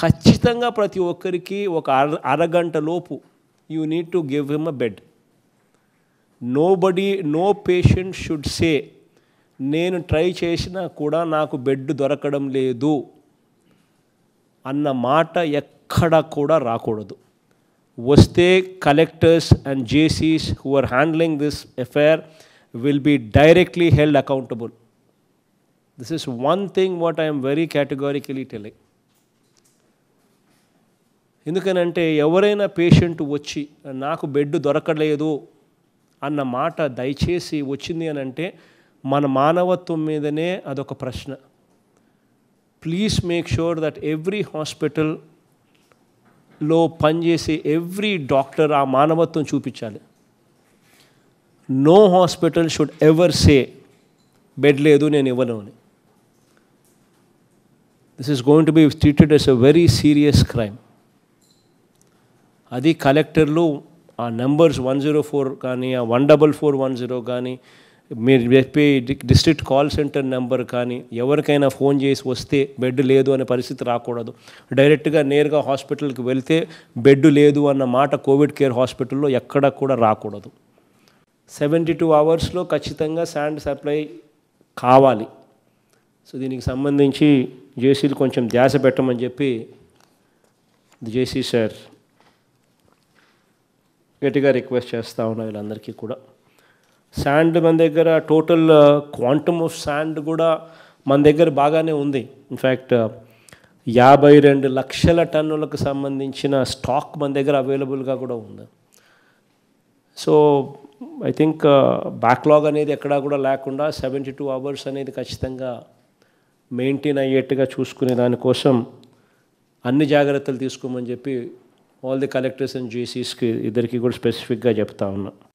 ఖచ్చితంగా ప్రతి ఒక్కరికి ఒక అర అరగంట లోపు you need to give him a bed nobody no patient should say నేను ట్రై చేసినా కూడా నాకు బెడ్ దొరకడం లేదు అన్న మాట ఎక్కడ కూడా రాకూడదు వస్తే కలెక్టర్స్ అండ్ జేసీస్ who are handling this affair will be directly held accountable this is one thing what I'm very categorically telling ఎందుకనంటే ఎవరైనా పేషెంట్ వచ్చి నాకు బెడ్ దొరకలేదు అన్న మాట దయచేసి వచ్చింది అని అంటే మన మానవత్వం మీదనే అదొక ప్రశ్న please make sure that every hospital లో పనిచేసే ఎవ్రీ డాక్టర్ ఆ మానవత్వం చూపించాలి no hospital should ever say bed లేదు నేను ఇవ్వను అని this is going to be treated as a very serious crime అది కలెక్టర్లు ఆ నెంబర్స్ వన్ జీరో ఫోర్ కానీ ఆ one double four one zero కానీ మీరు చెప్పే డిస్ట్రిక్ట్ కాల్ సెంటర్ నెంబర్ కానీ ఎవరికైనా ఫోన్ చేసి వస్తే బెడ్ లేదు అనే పరిస్థితి రాకూడదు డైరెక్ట్గా నేరుగా హాస్పిటల్కి వెళ్తే బెడ్ లేదు అన్న మాట కోవిడ్ కేర్ హాస్పిటల్లో ఎక్కడ కూడా రాకూడదు సెవెంటీ టూ అవర్స్లో ఖచ్చితంగా శాండ్ సప్లై కావాలి సో దీనికి సంబంధించి జేసీలు కొంచెం ధ్యాస పెట్టమని చెప్పి జేసీ సార్ గట్టిగా రిక్వెస్ట్ చేస్తూ ఉన్నా వీళ్ళందరికీ కూడా శాండ్ మన దగ్గర టోటల్ క్వాంటమ్ ఆఫ్ శాండ్ కూడా మన దగ్గర బాగానే ఉంది ఇన్ఫ్యాక్ట్ యాభై రెండు లక్షల టన్నులకు సంబంధించిన స్టాక్ మన దగ్గర అవైలబుల్గా కూడా ఉంది సో ఐ థింక్ బ్యాక్లాగ్ అనేది ఎక్కడా కూడా లేకుండా సెవెంటీ టూ అవర్స్ అనేది ఖచ్చితంగా మెయింటైన్ అయ్యేట్టుగా చూసుకునే దానికోసం అన్ని జాగ్రత్తలు తీసుకోమని చెప్పి all the collectors and GCs, specific specific.